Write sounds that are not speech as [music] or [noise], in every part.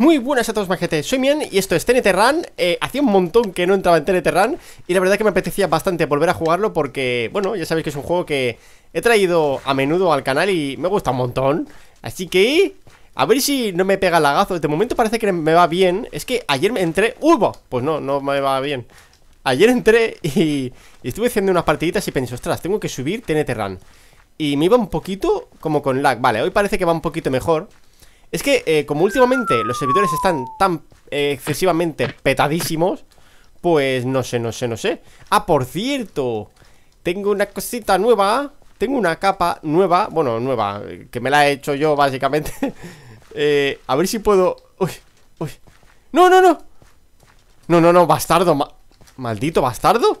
Muy buenas a todos, majete. Soy Mien y esto es TNT Run. Eh, hacía un montón que no entraba en TNT Run y la verdad que me apetecía bastante volver a jugarlo porque, bueno, ya sabéis que es un juego que he traído a menudo al canal y me gusta un montón. Así que, a ver si no me pega lagazo. De momento parece que me va bien. Es que ayer me entré... ¡Uy! Pues no, no me va bien. Ayer entré [laughs] y, y estuve haciendo unas partiditas y pensé, ostras, tengo que subir TNT Run. Y me iba un poquito como con lag. Vale, hoy parece que va un poquito mejor. Es que eh, como últimamente los servidores están tan eh, excesivamente petadísimos, pues no sé, no sé, no sé. Ah, por cierto, tengo una cosita nueva. Tengo una capa nueva, bueno, nueva, que me la he hecho yo básicamente. [laughs] Eh, a ver si puedo... Uy, uy. No, no, no. No, no, no, bastardo. Maldito bastardo.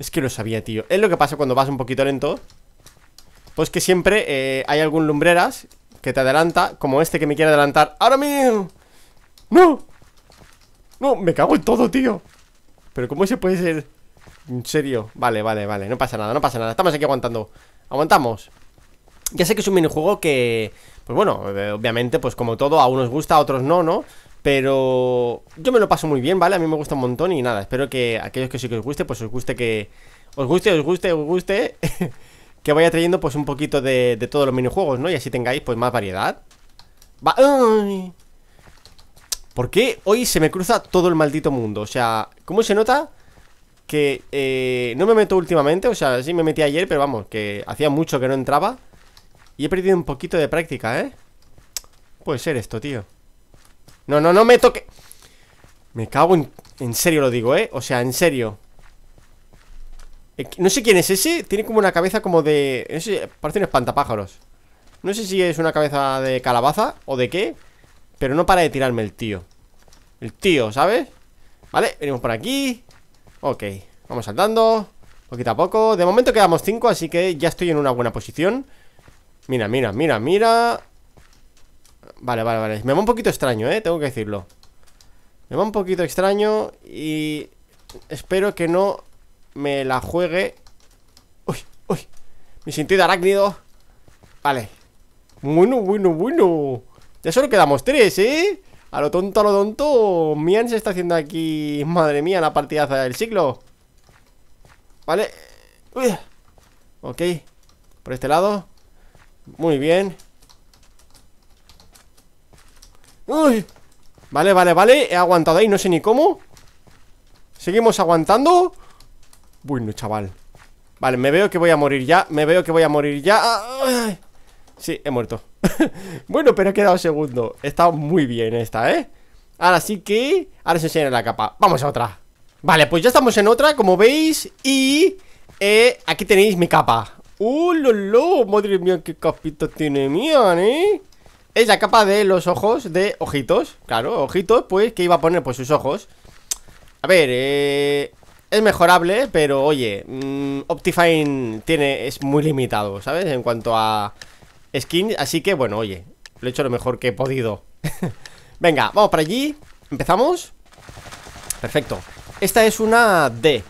Es que lo sabía, tío. Es lo que pasa cuando vas un poquito lento. Pues que siempre hay algún lumbreras que te adelanta Como este que me quiere adelantar ¡Ahora mismo! ¡No! ¡No! ¡Me cago en todo, tío! ¿Pero cómo se puede ser? ¿En serio? Vale, vale, vale No pasa nada, no pasa nada Estamos aquí aguantando Aguantamos Ya sé que es un minijuego que... Pues bueno, eh, obviamente, pues como todo A unos gusta, a otros no, ¿no? Pero yo me lo paso muy bien, ¿vale? A mí me gusta un montón y nada, espero que aquellos que sí que os guste, pues os guste que... Os guste, os guste, os guste [laughs] que vaya trayendo pues un poquito de, todos los minijuegos, ¿no? Y así tengáis pues más variedad. Va ¿Por qué hoy se me cruza todo el maldito mundo? O sea, ¿cómo se nota? Que eh, no me meto últimamente, o sea, sí me metí ayer, pero vamos, que hacía mucho que no entraba. Y he perdido un poquito de práctica, ¿eh? Puede ser esto, tío. No, no, no me toque. Me cago en... En serio lo digo, ¿eh? O sea, en serio. Eh, no sé quién es ese, tiene como una cabeza como de... No sé, parece un espantapájaros No sé si es una cabeza de calabaza o de qué Pero no para de tirarme el tío El tío, ¿sabes? Vale, venimos por aquí Ok, vamos saltando Poquito a poco, de momento quedamos cinco Así que ya estoy en una buena posición Mira, mira, mira, mira Vale, vale, vale Me va un poquito extraño, eh, tengo que decirlo Me va un poquito extraño Y espero que no me la juegue Uy, uy Mi de arácnido Vale Bueno, bueno, bueno Ya solo quedamos tres, ¿eh? A lo tonto, a lo tonto Mian se está haciendo aquí Madre mía, la partida del siglo Vale Uy. Ok Por este lado Muy bien Uy Vale, vale, vale He aguantado ahí, no sé ni cómo Seguimos aguantando bueno, chaval Vale, me veo que voy a morir ya Me veo que voy a morir ya ah, Sí, he muerto [laughs] Bueno, pero he quedado segundo He estado muy bien esta, ¿eh? Ahora sí que... Ahora se enseña la capa Vamos a otra Vale, pues ya estamos en otra, como veis Y... Eh, aquí tenéis mi capa ¡Uh, lo, lo! Madre mía, qué capita tiene mía, ¿eh? Es la capa de los ojos de ojitos Claro, ojitos, pues, que iba a poner? Pues sus ojos A ver, eh... Es mejorable, pero oye, mm, Optifine tiene, es muy limitado, ¿sabes? En cuanto a skins, así que bueno, oye, lo he hecho lo mejor que he podido. [laughs] Venga, vamos para allí, empezamos. Perfecto. Esta es una D.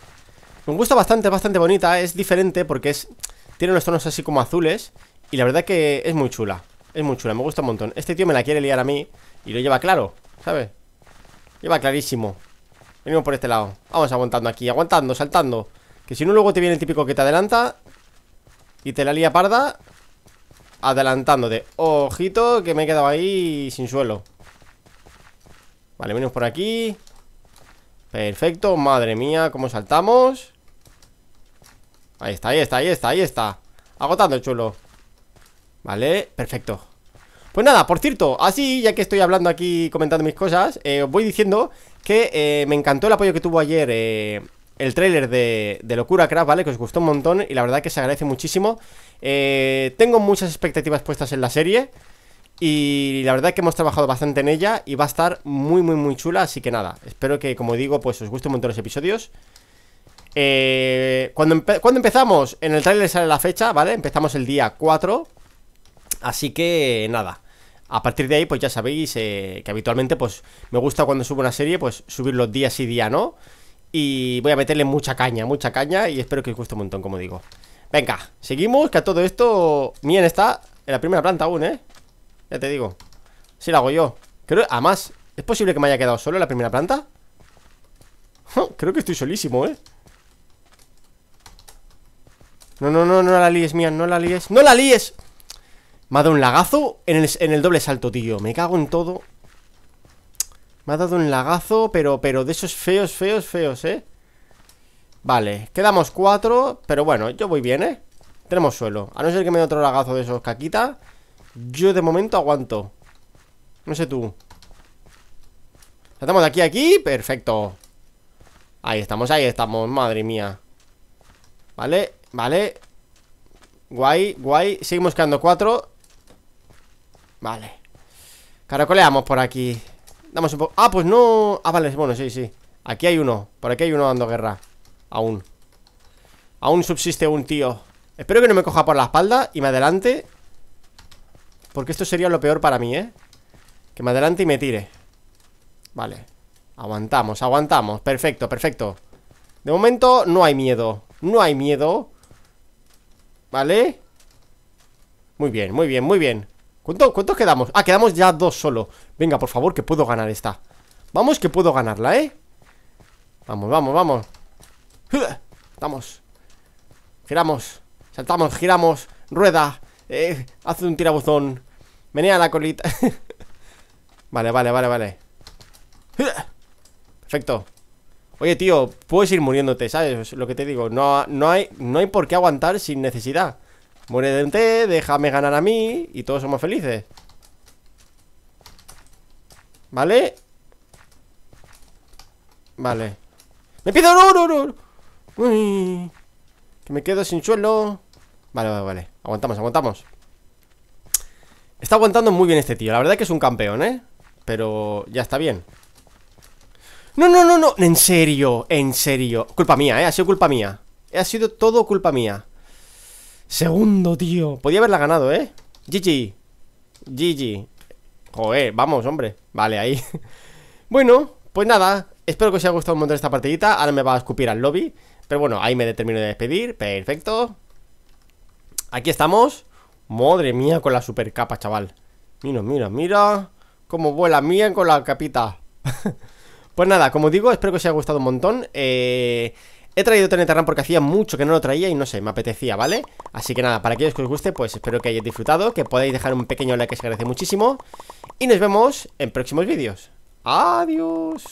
Me gusta bastante, bastante bonita, es diferente porque es tiene unos tonos así como azules y la verdad que es muy chula. Es muy chula, me gusta un montón. Este tío me la quiere liar a mí y lo lleva claro, ¿sabes? Lleva clarísimo. Venimos por este lado Vamos aguantando aquí, aguantando, saltando Que si no luego te viene el típico que te adelanta Y te la lía parda Adelantándote Ojito que me he quedado ahí sin suelo Vale, venimos por aquí Perfecto, madre mía Cómo saltamos Ahí está, ahí está, ahí está, ahí está Agotando el chulo Vale, perfecto pues nada, por cierto, así ya que estoy hablando aquí comentando mis cosas, eh, os voy diciendo que eh, me encantó el apoyo que tuvo ayer eh, el trailer de, Locura Craft, ¿vale? Que os gustó un montón y la verdad que se agradece muchísimo. Eh, tengo muchas expectativas puestas en la serie. Y la verdad que hemos trabajado bastante en ella y va a estar muy, muy, muy chula. Así que nada, espero que, como digo, pues os guste un montón los episodios. Eh, cuando, empezamos, en el trailer sale la fecha, ¿vale? Empezamos el día 4. Así que nada. A partir de ahí, pues ya sabéis eh, que habitualmente pues me gusta cuando subo una serie, pues subirlo días y día no. Y voy a meterle mucha caña, mucha caña y espero que os guste un montón, como digo. Venga, seguimos, que a todo esto... Mien está en la primera planta aún, ¿eh? Ya te digo. Si la hago yo. Creo, además, ¿es posible que me haya quedado solo en la primera planta? Creo que estoy solísimo, ¿eh? No, no, no, no la líes, Mian, no la líes. ¡No la líes! Me ha dado un lagazo en el, doble salto, tío Me cago en todo Me ha dado un lagazo, pero, pero de esos feos, feos, feos, ¿eh? Vale, quedamos cuatro Pero bueno, yo voy bien, ¿eh? Tenemos suelo, a no ser que me dé otro lagazo de esos caquita, Yo de momento aguanto No sé tú Saltamos de aquí a aquí, perfecto Ahí estamos, ahí estamos, madre mía Vale, vale Guay, guay Seguimos quedando cuatro Vale Caracoleamos por aquí Damos un poco... Ah, pues no... Ah, vale, bueno, sí, sí Aquí hay uno Por aquí hay uno dando guerra Aún Aún subsiste un tío Espero que no me coja por la espalda Y me adelante Porque esto sería lo peor para mí, ¿eh? Que me adelante y me tire Vale Aguantamos, aguantamos Perfecto, perfecto De momento no hay miedo No hay miedo Vale Muy bien, muy bien, muy bien ¿Cuánto, ¿Cuántos quedamos? Ah, quedamos ya dos solo Venga, por favor, que puedo ganar esta Vamos, que puedo ganarla, ¿eh? Vamos, vamos, vamos Vamos Giramos Saltamos, giramos Rueda eh, Hace un tirabuzón a la colita [laughs] Vale, vale, vale, vale Perfecto Oye, tío, puedes ir muriéndote, ¿sabes? Lo que te digo, no, no, hay, no hay por qué aguantar sin necesidad Muere de un té, déjame ganar a mí Y todos somos felices ¿Vale? Vale ¡Me pido no, no, no! que me quedo sin suelo Vale, vale, vale Aguantamos, aguantamos Está aguantando muy bien este tío La verdad es que es un campeón, ¿eh? Pero ya está bien No, no, no, no En serio, en serio Culpa mía, ¿eh? Ha sido culpa mía Ha sido todo culpa mía Segundo, tío. Podía haberla ganado, ¿eh? GG. GG. Joder, vamos, hombre. Vale, ahí. [laughs] bueno, pues nada. Espero que os haya gustado un montón esta partidita. Ahora me va a escupir al lobby. Pero bueno, ahí me determino de despedir. Perfecto. Aquí estamos. Madre mía, con la super capa, chaval. Mira, mira, mira. Como vuela mía con la capita. [laughs] pues nada, como digo, espero que os haya gustado un montón. Eh. He traído Tenetarran porque hacía mucho que no lo traía y no sé, me apetecía, ¿vale? Así que nada, para aquellos que os guste, pues espero que hayáis disfrutado, que podáis dejar un pequeño like que se agradece muchísimo. Y nos vemos en próximos vídeos. Adiós.